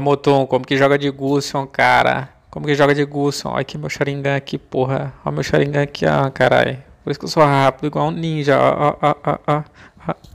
Moton, como que joga de Gusson, cara? Como que joga de Gusson? Olha aqui meu Sharingan aqui, porra. Olha meu Sharingan aqui, ó, carai. Por isso que eu sou rápido, igual um ninja, ó, ó, ó, ó, ó.